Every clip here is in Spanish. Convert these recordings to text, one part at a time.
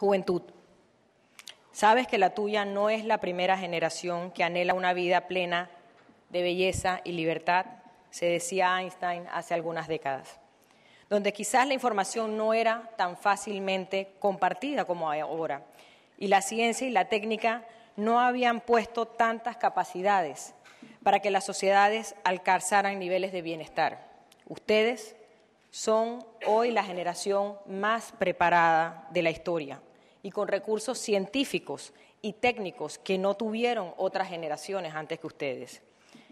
Juventud, sabes que la tuya no es la primera generación que anhela una vida plena de belleza y libertad, se decía Einstein hace algunas décadas, donde quizás la información no era tan fácilmente compartida como ahora, y la ciencia y la técnica no habían puesto tantas capacidades para que las sociedades alcanzaran niveles de bienestar. Ustedes son hoy la generación más preparada de la historia y con recursos científicos y técnicos que no tuvieron otras generaciones antes que ustedes.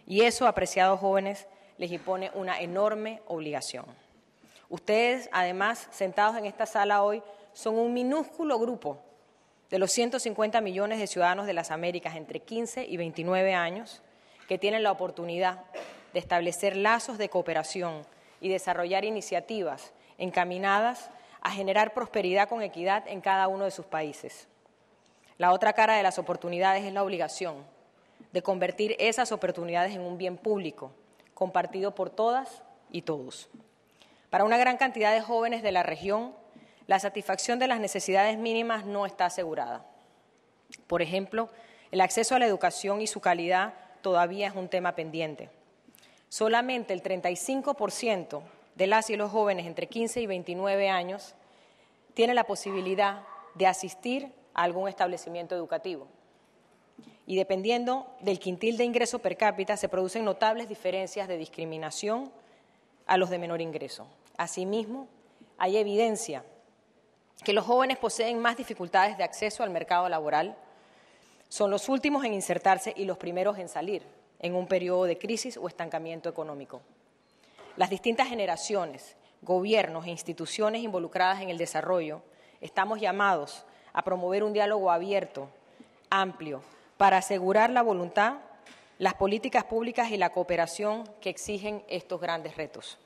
Y eso, apreciados jóvenes, les impone una enorme obligación. Ustedes, además, sentados en esta sala hoy, son un minúsculo grupo de los 150 millones de ciudadanos de las Américas entre 15 y 29 años que tienen la oportunidad de establecer lazos de cooperación y desarrollar iniciativas encaminadas a generar prosperidad con equidad en cada uno de sus países. La otra cara de las oportunidades es la obligación de convertir esas oportunidades en un bien público, compartido por todas y todos. Para una gran cantidad de jóvenes de la región, la satisfacción de las necesidades mínimas no está asegurada. Por ejemplo, el acceso a la educación y su calidad todavía es un tema pendiente. Solamente el 35% de las y los jóvenes entre 15 y 29 años tiene la posibilidad de asistir a algún establecimiento educativo. Y dependiendo del quintil de ingreso per cápita, se producen notables diferencias de discriminación a los de menor ingreso. Asimismo, hay evidencia que los jóvenes poseen más dificultades de acceso al mercado laboral, son los últimos en insertarse y los primeros en salir en un periodo de crisis o estancamiento económico. Las distintas generaciones, gobiernos e instituciones involucradas en el desarrollo estamos llamados a promover un diálogo abierto, amplio, para asegurar la voluntad, las políticas públicas y la cooperación que exigen estos grandes retos.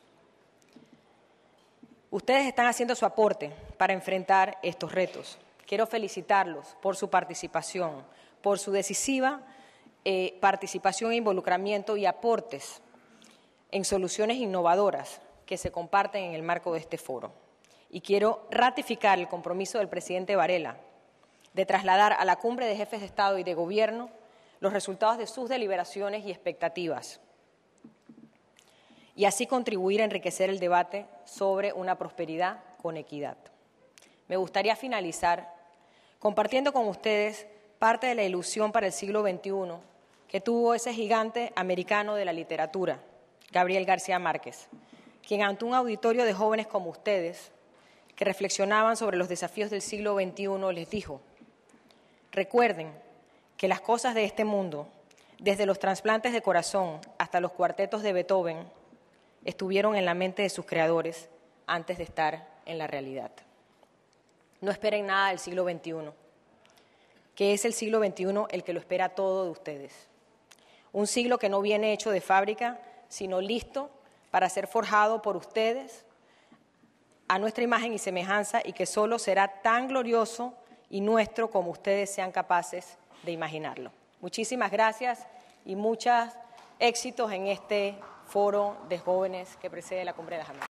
Ustedes están haciendo su aporte para enfrentar estos retos. Quiero felicitarlos por su participación, por su decisiva eh, participación e involucramiento y aportes en soluciones innovadoras que se comparten en el marco de este foro. Y quiero ratificar el compromiso del presidente Varela de trasladar a la cumbre de jefes de Estado y de Gobierno los resultados de sus deliberaciones y expectativas, y así contribuir a enriquecer el debate sobre una prosperidad con equidad. Me gustaría finalizar compartiendo con ustedes parte de la ilusión para el siglo XXI que tuvo ese gigante americano de la literatura, Gabriel García Márquez, quien ante un auditorio de jóvenes como ustedes, que reflexionaban sobre los desafíos del siglo XXI, les dijo, recuerden que las cosas de este mundo, desde los trasplantes de corazón hasta los cuartetos de Beethoven, estuvieron en la mente de sus creadores antes de estar en la realidad. No esperen nada del siglo XXI, que es el siglo XXI el que lo espera todo de ustedes. Un siglo que no viene hecho de fábrica, sino listo para ser forjado por ustedes a nuestra imagen y semejanza y que solo será tan glorioso y nuestro como ustedes sean capaces de imaginarlo. Muchísimas gracias y muchos éxitos en este foro de jóvenes que precede la Cumbre de las Américas.